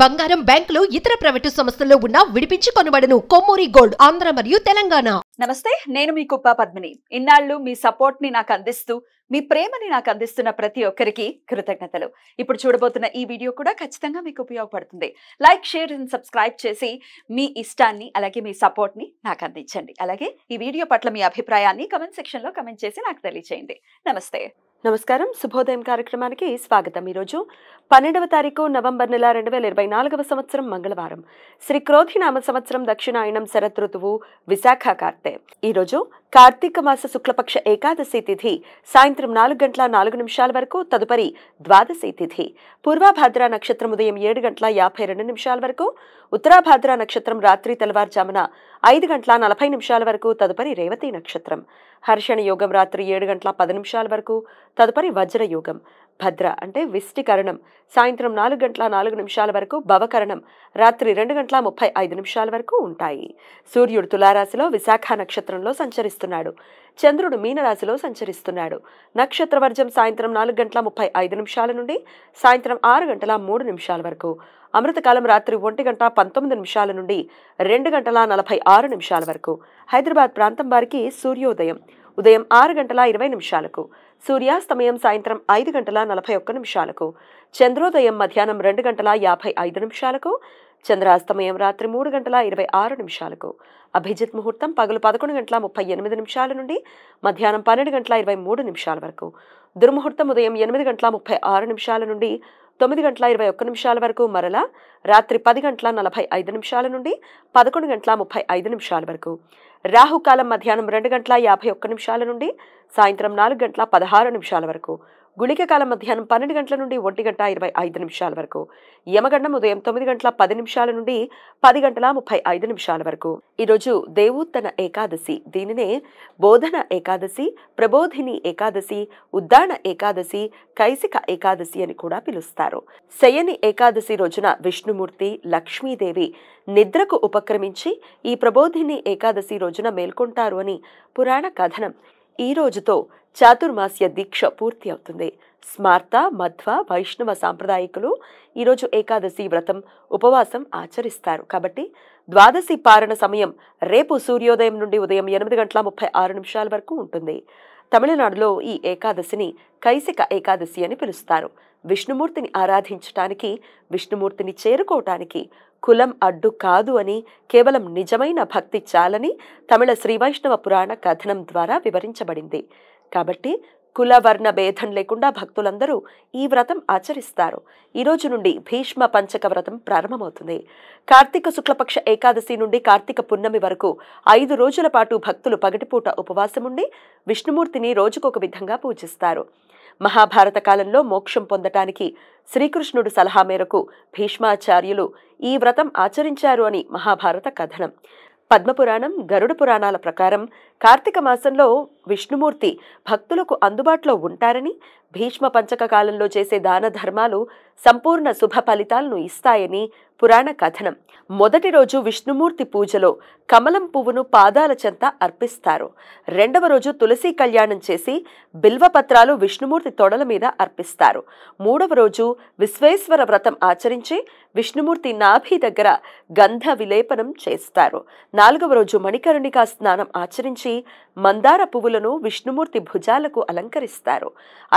బంగారం బ్యాంకులు ఇతర ప్రైవేటు సంస్థల్లో ఉన్న విడిపించి కొనబడను కొమ్మూరి గోల్డ్ ఆంధ్ర మరియు తెలంగాణ నమస్తే నేను మీ కుప్ప పద్మిని ఇన్నాళ్ళు మీ సపోర్ట్ ని నాకు అందిస్తూ మీ ప్రేమని నాకు అందిస్తున్న ప్రతి ఒక్కరికి కృతజ్ఞతలు ఇప్పుడు చూడబోతున్న ఈ వీడియో కూడా ఖచ్చితంగా మీకు ఉపయోగపడుతుంది లైక్ షేర్ అండ్ సబ్స్క్రైబ్ చేసి మీ ఇష్టాన్ని అలాగే మీ సపోర్ట్ని నాకు అందించండి అలాగే ఈ వీడియో పట్ల మీ అభిప్రాయాన్ని కమెంట్ సెక్షన్లో కమెంట్ చేసి నాకు తెలియచేయండి నమస్తే నమస్కారం శుభోదయం కార్యక్రమానికి స్వాగతం ఈరోజు పన్నెండవ తారీఖు నవంబర్ నెల రెండు వేల ఇరవై నాలుగవ సంవత్సరం మంగళవారం శ్రీ క్రోధి నామ సంవత్సరం దక్షిణాయనం శరతృతువు విశాఖ కార్తె ఈరోజు కార్తీక మాస శుక్లపక్ష ఏకాదశి తిథి సాయంత్రం నాలుగు గంటల నాలుగు నిమిషాల వరకు తదుపరి ద్వాదశి తిథి పూర్వభాద్ర నక్షత్రం ఉదయం ఏడు గంటల యాభై రెండు నిమిషాల వరకు ఉత్తరాభాద్ర నక్షత్రం రాత్రి తెల్లవారుజామున ఐదు గంటల నలభై నిమిషాల వరకు తదుపరి రేవతి నక్షత్రం హర్షణ యోగం రాత్రి ఏడు గంటల పది నిమిషాల వరకు తదుపరి వజ్రయోగం భద్ర అంటే విష్టికరణం సాయంత్రం నాలుగు గంటల నాలుగు నిమిషాల వరకు భవకరణం రాత్రి రెండు గంటల ముప్పై ఐదు నిమిషాల వరకు ఉంటాయి సూర్యుడు తులారాశిలో విశాఖ నక్షత్రంలో సంచరిస్తున్నాడు చంద్రుడు మీనరాశిలో సంచరిస్తున్నాడు నక్షత్రవర్జం సాయంత్రం నాలుగు గంటల ముప్పై ఐదు నిమిషాల నుండి సాయంత్రం ఆరు గంటల మూడు నిమిషాల వరకు అమృతకాలం రాత్రి ఒంటి గంట పంతొమ్మిది నిమిషాల నుండి రెండు గంటల నలభై ఆరు నిమిషాల వరకు హైదరాబాద్ ప్రాంతం వారికి సూర్యోదయం ఉదయం ఆరు గంటల ఇరవై నిమిషాలకు సూర్యాస్తమయం సాయంత్రం ఐదు గంటల నలభై ఒక్క నిమిషాలకు చంద్రోదయం మధ్యాహ్నం రెండు గంటల యాభై ఐదు నిమిషాలకు చంద్రాస్తమయం రాత్రి మూడు గంటల ఇరవై ఆరు నిమిషాలకు అభిజిత్ ముహూర్తం పగలు పదకొండు గంటల ముప్పై ఎనిమిది నిమిషాల నుండి మధ్యాహ్నం పన్నెండు గంటల ఇరవై మూడు నిమిషాల వరకు దుర్ముహూర్తం ఉదయం ఎనిమిది గంటల ముప్పై ఆరు నిమిషాల నుండి తొమ్మిది గంటల ఇరవై ఒక్క నిమిషాల వరకు మరలా రాత్రి పది గంటల నలభై ఐదు నిమిషాల నుండి పదకొండు గంటల ముప్పై ఐదు నిమిషాల వరకు రాహుకాలం మధ్యాహ్నం రెండు గంటల యాభై ఒక్క నిమిషాల నుండి సాయంత్రం నాలుగు గంటల పదహారు నిమిషాల వరకు గుళిక కాలం మధ్యాహ్నం పన్నెండు గంటల నుండి ఒంటి గంట ఇరవై ఐదు నిమిషాల వరకు యమగండం ఉదయం తొమ్మిది గంటల పది నిమిషాల నుండి పది గంటల ముప్పై ఐదు నిమిషాల వరకు ఈరోజు దేవోత్తన ఏకాదశి దీనినే బోధన ఏకాదశి ప్రబోధిని ఏకాదశి ఉద్దాన ఏకాదశి కైసిక ఏకాదశి అని కూడా పిలుస్తారు శయని ఏకాదశి రోజున విష్ణుమూర్తి లక్ష్మీదేవి నిద్రకు ఉపక్రమించి ఈ ప్రబోధిని ఏకాదశి రోజున మేల్కొంటారు అని పురాణ కథనం ఈ రోజుతో చాతుర్మాస్య దీక్ష పూర్తి అవుతుంది స్మార్త మధ్వ వైష్ణవ సాంప్రదాయకులు ఈరోజు ఏకాదశి వ్రతం ఉపవాసం ఆచరిస్తారు కాబట్టి ద్వాదశి పారణ సమయం రేపు సూర్యోదయం నుండి ఉదయం ఎనిమిది గంటల ముప్పై ఆరు నిమిషాల వరకు ఉంటుంది తమిళనాడులో ఈ ఏకాదశిని కైసిక ఏకాదశి అని పిలుస్తారు విష్ణుమూర్తిని ఆరాధించటానికి విష్ణుమూర్తిని చేరుకోవటానికి కులం అడ్డు కాదు అని కేవలం నిజమైన భక్తి చాలని తమిళ శ్రీవైష్ణవ పురాణ కథనం ద్వారా వివరించబడింది కాబట్టి కుల వర్ణ భేదం లేకుండా భక్తులందరూ ఈ వ్రతం ఆచరిస్తారు ఈ రోజు నుండి భీష్మ పంచక వ్రతం ప్రారంభమవుతుంది కార్తీక శుక్లపక్ష ఏకాదశి నుండి కార్తీక పున్నమి వరకు ఐదు రోజుల పాటు భక్తులు పగటిపూట ఉపవాసముండి విష్ణుమూర్తిని రోజుకొక విధంగా పూజిస్తారు మహాభారత కాలంలో మోక్షం పొందటానికి శ్రీకృష్ణుడు సలహా మేరకు భీష్మాచార్యులు ఈ వ్రతం ఆచరించారు అని మహాభారత కథనం పద్మపురాణం గరుడ పురాణాల ప్రకారం కార్తీక మాసంలో విష్ణుమూర్తి భక్తులకు అందుబాటులో ఉంటారని భీష్మ పంచక కాలంలో చేసే దాన ధర్మాలు సంపూర్ణ శుభ ఫలితాలను ఇస్తాయని పురాణ కథనం మొదటి రోజు విష్ణుమూర్తి పూజలో కమలం పువ్వును పాదాల చెంత అర్పిస్తారు రెండవ రోజు తులసి కళ్యాణం చేసి బిల్వపత్రాలు విష్ణుమూర్తి తొడల మీద అర్పిస్తారు మూడవ రోజు విశ్వేశ్వర వ్రతం ఆచరించి విష్ణుమూర్తి నాభి దగ్గర గంధ విలేపనం చేస్తారు నాలుగవ రోజు మణికరుణికా స్నానం ఆచరించి మందార పువ్వులు పువ్వులను విష్ణుమూర్తి భుజాలకు అలంకరిస్తారు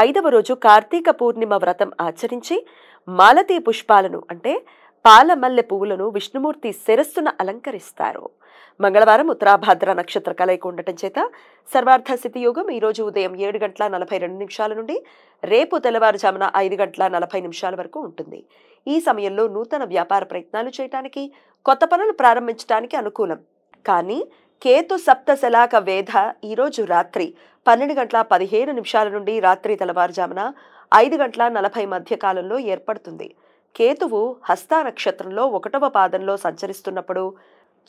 ఐదవ రోజు కార్తీక పూర్ణిమ వ్రతం ఆచరించి మాలతీ పుష్పాలను అంటే పాలమల్లె పువ్వులను విష్ణుమూర్తి శిరస్సున అలంకరిస్తారు మంగళవారం ఉత్తరాభాద్ర నక్షత్ర కలయిక ఉండటం చేత సర్వార్థ యోగం ఈరోజు ఉదయం ఏడు గంటల నలభై రెండు నిమిషాల నుండి రేపు తెల్లవారుజామున ఐదు గంటల నలభై నిమిషాల వరకు ఉంటుంది ఈ సమయంలో నూతన వ్యాపార ప్రయత్నాలు చేయడానికి కొత్త పనులు ప్రారంభించడానికి అనుకూలం కానీ కేతు సప్తశలాక వేధ ఈరోజు రాత్రి పన్నెండు గంటల పదిహేను నిమిషాల నుండి రాత్రి తెల్లవారుజామున ఐదు గంటల నలభై మధ్యకాలంలో ఏర్పడుతుంది కేతువు హస్త నక్షత్రంలో ఒకటవ పాదంలో సంచరిస్తున్నప్పుడు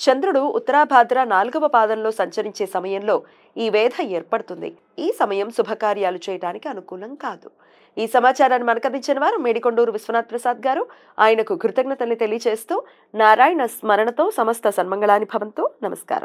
చంద్రుడు ఉత్తరాభాద్ర నాలుగవ పాదంలో సంచరించే సమయంలో ఈ వేధ ఏర్పడుతుంది ఈ సమయం శుభకార్యాలు చేయడానికి అనుకూలం కాదు ఈ సమాచారాన్ని మనకందించిన వారు మేడికొండూరు విశ్వనాథ్ ప్రసాద్ గారు ఆయనకు కృతజ్ఞతల్ని తెలియజేస్తూ నారాయణ స్మరణతో సమస్త సన్మంగళాని భవంతో నమస్కారం